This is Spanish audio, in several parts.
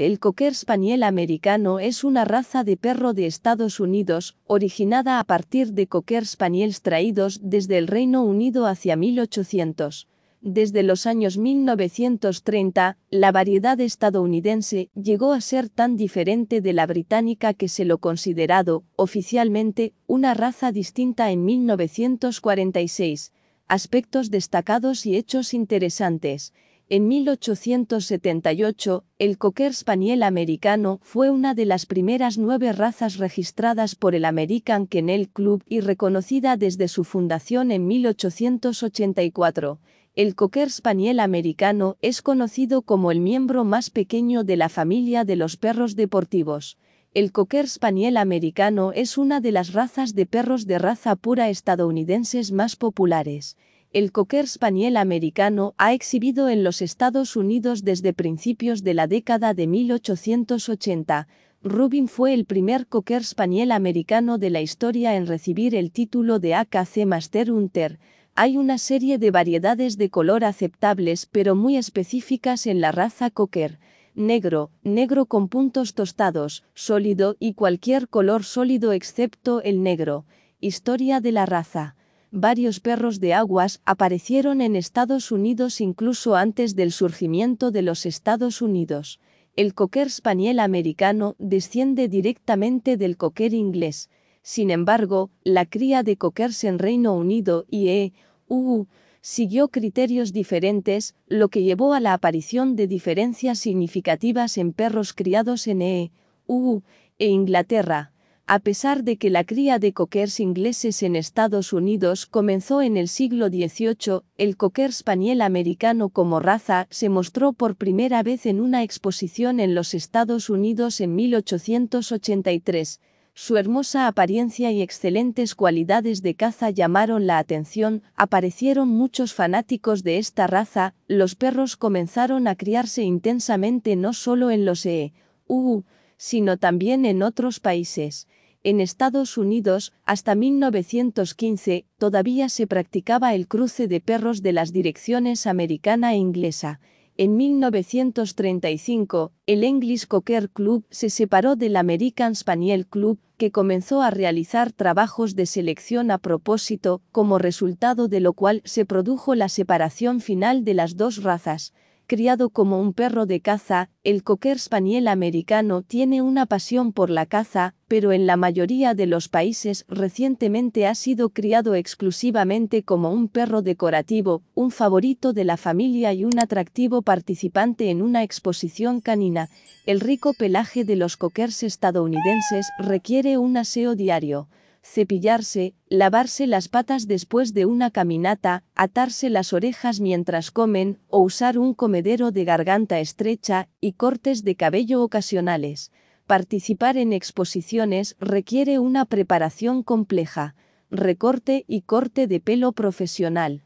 El Cocker Spaniel americano es una raza de perro de Estados Unidos, originada a partir de Cocker Spaniels traídos desde el Reino Unido hacia 1800. Desde los años 1930, la variedad estadounidense llegó a ser tan diferente de la británica que se lo considerado, oficialmente, una raza distinta en 1946. Aspectos destacados y hechos interesantes. En 1878, el Cocker Spaniel americano fue una de las primeras nueve razas registradas por el American Kennel Club y reconocida desde su fundación en 1884. El Cocker Spaniel americano es conocido como el miembro más pequeño de la familia de los perros deportivos. El Cocker Spaniel americano es una de las razas de perros de raza pura estadounidenses más populares el Cocker Spaniel americano ha exhibido en los Estados Unidos desde principios de la década de 1880. Rubin fue el primer Cocker Spaniel americano de la historia en recibir el título de AKC Master Hunter. Hay una serie de variedades de color aceptables pero muy específicas en la raza Cocker negro, negro con puntos tostados, sólido y cualquier color sólido excepto el negro. Historia de la raza varios perros de aguas aparecieron en Estados Unidos incluso antes del surgimiento de los Estados Unidos. El cocker spaniel americano desciende directamente del cocker inglés. Sin embargo, la cría de coquers en Reino Unido y EU siguió criterios diferentes, lo que llevó a la aparición de diferencias significativas en perros criados en EU e Inglaterra a pesar de que la cría de coquers ingleses en Estados Unidos comenzó en el siglo XVIII, el cocker spaniel americano como raza se mostró por primera vez en una exposición en los Estados Unidos en 1883. Su hermosa apariencia y excelentes cualidades de caza llamaron la atención, aparecieron muchos fanáticos de esta raza, los perros comenzaron a criarse intensamente no solo en los EEU, sino también en otros países. En Estados Unidos, hasta 1915, todavía se practicaba el cruce de perros de las direcciones americana e inglesa. En 1935, el English Cocker Club se separó del American Spaniel Club, que comenzó a realizar trabajos de selección a propósito, como resultado de lo cual se produjo la separación final de las dos razas. Criado como un perro de caza, el cocker spaniel americano tiene una pasión por la caza, pero en la mayoría de los países recientemente ha sido criado exclusivamente como un perro decorativo, un favorito de la familia y un atractivo participante en una exposición canina. El rico pelaje de los cockers estadounidenses requiere un aseo diario cepillarse, lavarse las patas después de una caminata, atarse las orejas mientras comen, o usar un comedero de garganta estrecha, y cortes de cabello ocasionales. Participar en exposiciones requiere una preparación compleja, recorte y corte de pelo profesional.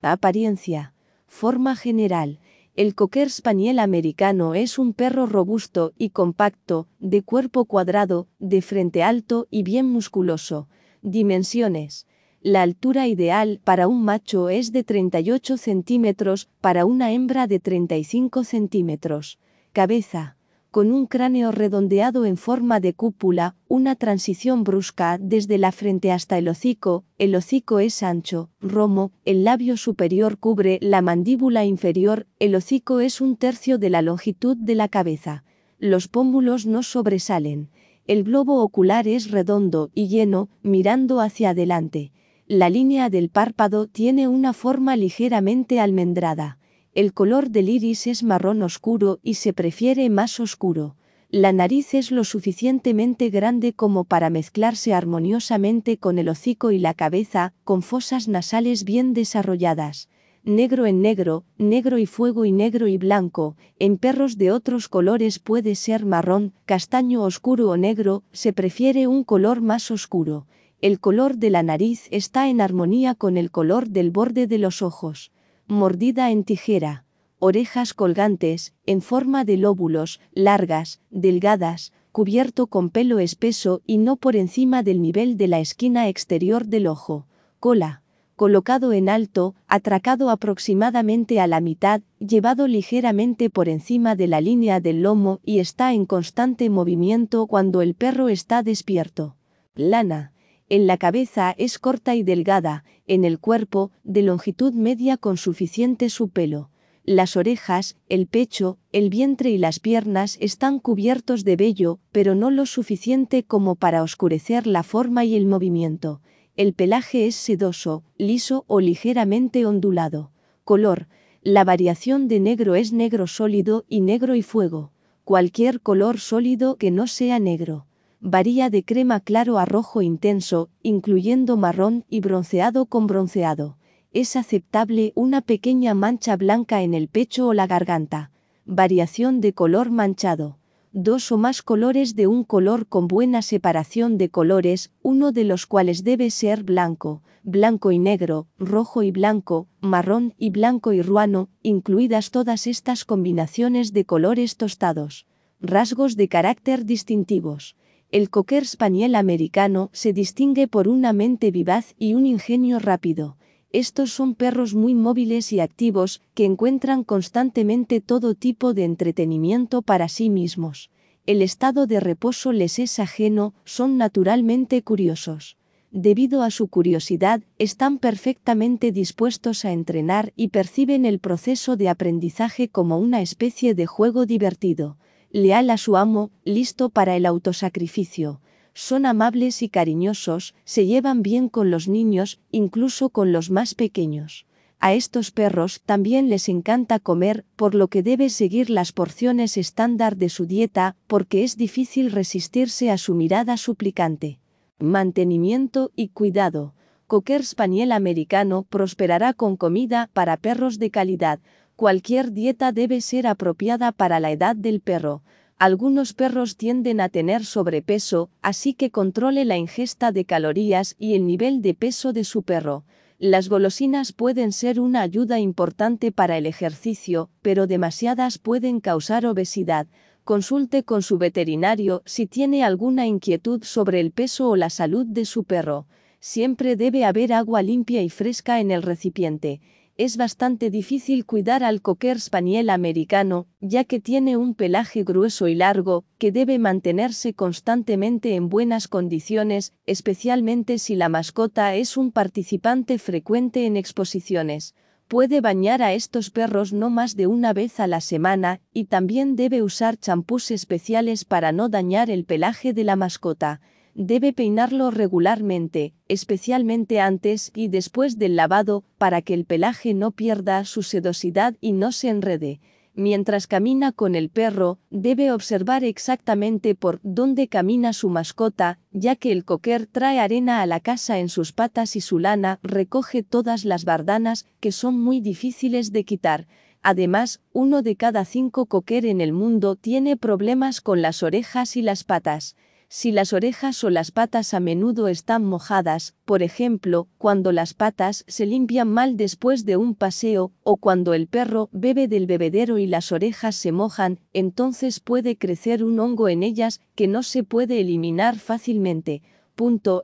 Apariencia. Forma general. El Cocker Spaniel americano es un perro robusto y compacto, de cuerpo cuadrado, de frente alto y bien musculoso. Dimensiones. La altura ideal para un macho es de 38 centímetros, para una hembra de 35 centímetros. Cabeza con un cráneo redondeado en forma de cúpula, una transición brusca desde la frente hasta el hocico, el hocico es ancho, romo, el labio superior cubre la mandíbula inferior, el hocico es un tercio de la longitud de la cabeza, los pómulos no sobresalen, el globo ocular es redondo y lleno, mirando hacia adelante, la línea del párpado tiene una forma ligeramente almendrada el color del iris es marrón oscuro y se prefiere más oscuro. La nariz es lo suficientemente grande como para mezclarse armoniosamente con el hocico y la cabeza, con fosas nasales bien desarrolladas negro en negro, negro y fuego y negro y blanco, en perros de otros colores puede ser marrón, castaño oscuro o negro, se prefiere un color más oscuro. El color de la nariz está en armonía con el color del borde de los ojos mordida en tijera, orejas colgantes, en forma de lóbulos, largas, delgadas, cubierto con pelo espeso y no por encima del nivel de la esquina exterior del ojo, cola, colocado en alto, atracado aproximadamente a la mitad, llevado ligeramente por encima de la línea del lomo y está en constante movimiento cuando el perro está despierto. Lana, en la cabeza es corta y delgada, en el cuerpo, de longitud media con suficiente su pelo. Las orejas, el pecho, el vientre y las piernas están cubiertos de vello, pero no lo suficiente como para oscurecer la forma y el movimiento. El pelaje es sedoso, liso o ligeramente ondulado. Color. La variación de negro es negro sólido y negro y fuego. Cualquier color sólido que no sea negro varía de crema claro a rojo intenso, incluyendo marrón y bronceado con bronceado. Es aceptable una pequeña mancha blanca en el pecho o la garganta. Variación de color manchado. Dos o más colores de un color con buena separación de colores, uno de los cuales debe ser blanco, blanco y negro, rojo y blanco, marrón y blanco y ruano, incluidas todas estas combinaciones de colores tostados rasgos de carácter distintivos. El cocker español americano se distingue por una mente vivaz y un ingenio rápido. Estos son perros muy móviles y activos que encuentran constantemente todo tipo de entretenimiento para sí mismos. El estado de reposo les es ajeno, son naturalmente curiosos. Debido a su curiosidad, están perfectamente dispuestos a entrenar y perciben el proceso de aprendizaje como una especie de juego divertido leal a su amo, listo para el autosacrificio. Son amables y cariñosos, se llevan bien con los niños, incluso con los más pequeños. A estos perros también les encanta comer, por lo que debe seguir las porciones estándar de su dieta, porque es difícil resistirse a su mirada suplicante. Mantenimiento y cuidado. Cocker Spaniel americano prosperará con comida para perros de calidad, cualquier dieta debe ser apropiada para la edad del perro. Algunos perros tienden a tener sobrepeso, así que controle la ingesta de calorías y el nivel de peso de su perro. Las golosinas pueden ser una ayuda importante para el ejercicio, pero demasiadas pueden causar obesidad. Consulte con su veterinario si tiene alguna inquietud sobre el peso o la salud de su perro. Siempre debe haber agua limpia y fresca en el recipiente es bastante difícil cuidar al cocker spaniel americano, ya que tiene un pelaje grueso y largo, que debe mantenerse constantemente en buenas condiciones, especialmente si la mascota es un participante frecuente en exposiciones. Puede bañar a estos perros no más de una vez a la semana, y también debe usar champús especiales para no dañar el pelaje de la mascota debe peinarlo regularmente, especialmente antes y después del lavado, para que el pelaje no pierda su sedosidad y no se enrede. Mientras camina con el perro, debe observar exactamente por dónde camina su mascota, ya que el coquer trae arena a la casa en sus patas y su lana recoge todas las bardanas, que son muy difíciles de quitar. Además, uno de cada cinco coquer en el mundo tiene problemas con las orejas y las patas. Si las orejas o las patas a menudo están mojadas, por ejemplo, cuando las patas se limpian mal después de un paseo, o cuando el perro bebe del bebedero y las orejas se mojan, entonces puede crecer un hongo en ellas que no se puede eliminar fácilmente.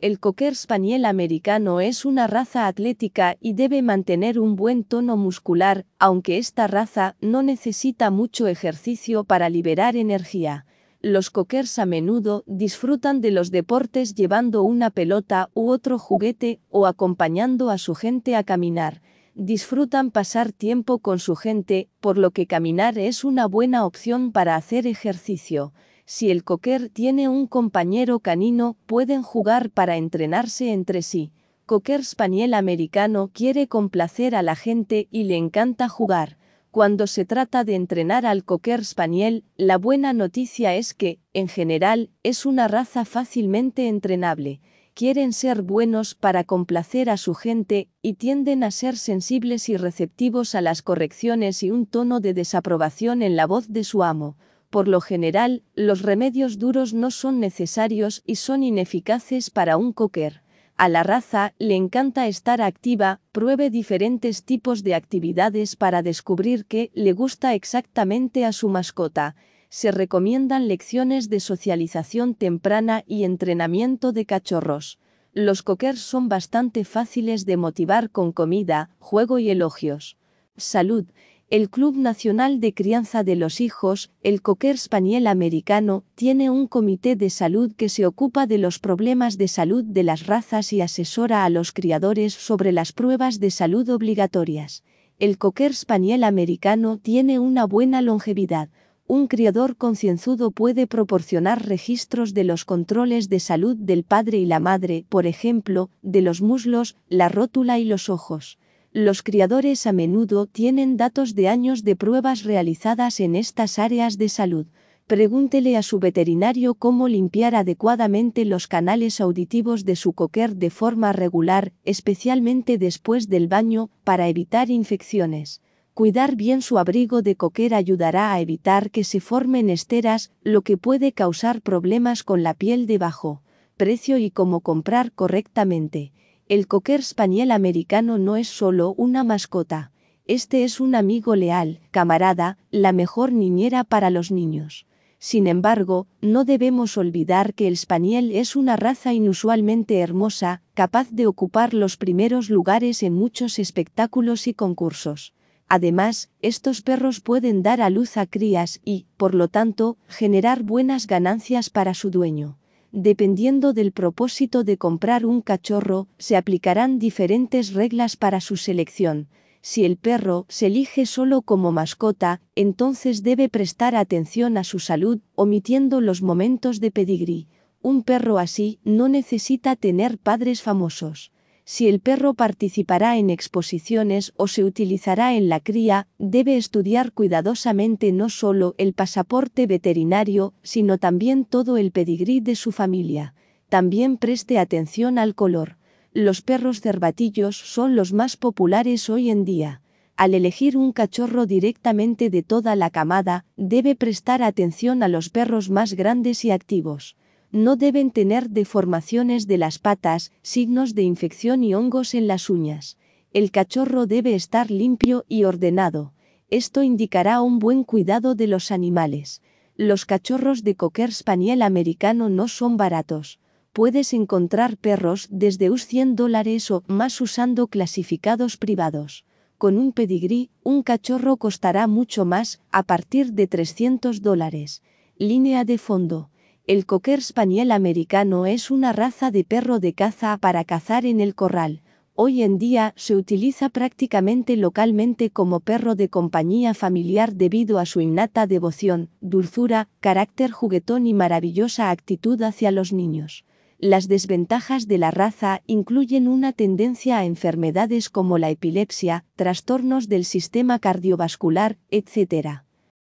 El cocker spaniel americano es una raza atlética y debe mantener un buen tono muscular, aunque esta raza no necesita mucho ejercicio para liberar energía los cockers a menudo disfrutan de los deportes llevando una pelota u otro juguete o acompañando a su gente a caminar. Disfrutan pasar tiempo con su gente, por lo que caminar es una buena opción para hacer ejercicio. Si el cocker tiene un compañero canino, pueden jugar para entrenarse entre sí. Cocker Spaniel americano quiere complacer a la gente y le encanta jugar cuando se trata de entrenar al coquer spaniel, la buena noticia es que, en general, es una raza fácilmente entrenable. Quieren ser buenos para complacer a su gente y tienden a ser sensibles y receptivos a las correcciones y un tono de desaprobación en la voz de su amo. Por lo general, los remedios duros no son necesarios y son ineficaces para un coquer. A la raza le encanta estar activa, pruebe diferentes tipos de actividades para descubrir qué le gusta exactamente a su mascota. Se recomiendan lecciones de socialización temprana y entrenamiento de cachorros. Los cockers son bastante fáciles de motivar con comida, juego y elogios. Salud. El Club Nacional de Crianza de los Hijos, el Cocker Spaniel americano, tiene un comité de salud que se ocupa de los problemas de salud de las razas y asesora a los criadores sobre las pruebas de salud obligatorias. El Cocker Spaniel americano tiene una buena longevidad. Un criador concienzudo puede proporcionar registros de los controles de salud del padre y la madre, por ejemplo, de los muslos, la rótula y los ojos. Los criadores a menudo tienen datos de años de pruebas realizadas en estas áreas de salud. Pregúntele a su veterinario cómo limpiar adecuadamente los canales auditivos de su coquer de forma regular, especialmente después del baño, para evitar infecciones. Cuidar bien su abrigo de coquer ayudará a evitar que se formen esteras, lo que puede causar problemas con la piel debajo. Precio y cómo comprar correctamente. El Cocker Spaniel americano no es solo una mascota, este es un amigo leal, camarada, la mejor niñera para los niños. Sin embargo, no debemos olvidar que el Spaniel es una raza inusualmente hermosa, capaz de ocupar los primeros lugares en muchos espectáculos y concursos. Además, estos perros pueden dar a luz a crías y, por lo tanto, generar buenas ganancias para su dueño. Dependiendo del propósito de comprar un cachorro, se aplicarán diferentes reglas para su selección. Si el perro se elige solo como mascota, entonces debe prestar atención a su salud, omitiendo los momentos de pedigrí. Un perro así no necesita tener padres famosos. Si el perro participará en exposiciones o se utilizará en la cría, debe estudiar cuidadosamente no solo el pasaporte veterinario, sino también todo el pedigrí de su familia. También preste atención al color. Los perros cerbatillos son los más populares hoy en día. Al elegir un cachorro directamente de toda la camada, debe prestar atención a los perros más grandes y activos no deben tener deformaciones de las patas, signos de infección y hongos en las uñas. El cachorro debe estar limpio y ordenado. Esto indicará un buen cuidado de los animales. Los cachorros de Cocker Spaniel americano no son baratos. Puedes encontrar perros desde US 100 dólares o más usando clasificados privados. Con un pedigrí, un cachorro costará mucho más, a partir de 300 dólares. Línea de fondo el coquer spaniel americano es una raza de perro de caza para cazar en el corral. Hoy en día se utiliza prácticamente localmente como perro de compañía familiar debido a su innata devoción, dulzura, carácter juguetón y maravillosa actitud hacia los niños. Las desventajas de la raza incluyen una tendencia a enfermedades como la epilepsia, trastornos del sistema cardiovascular, etc.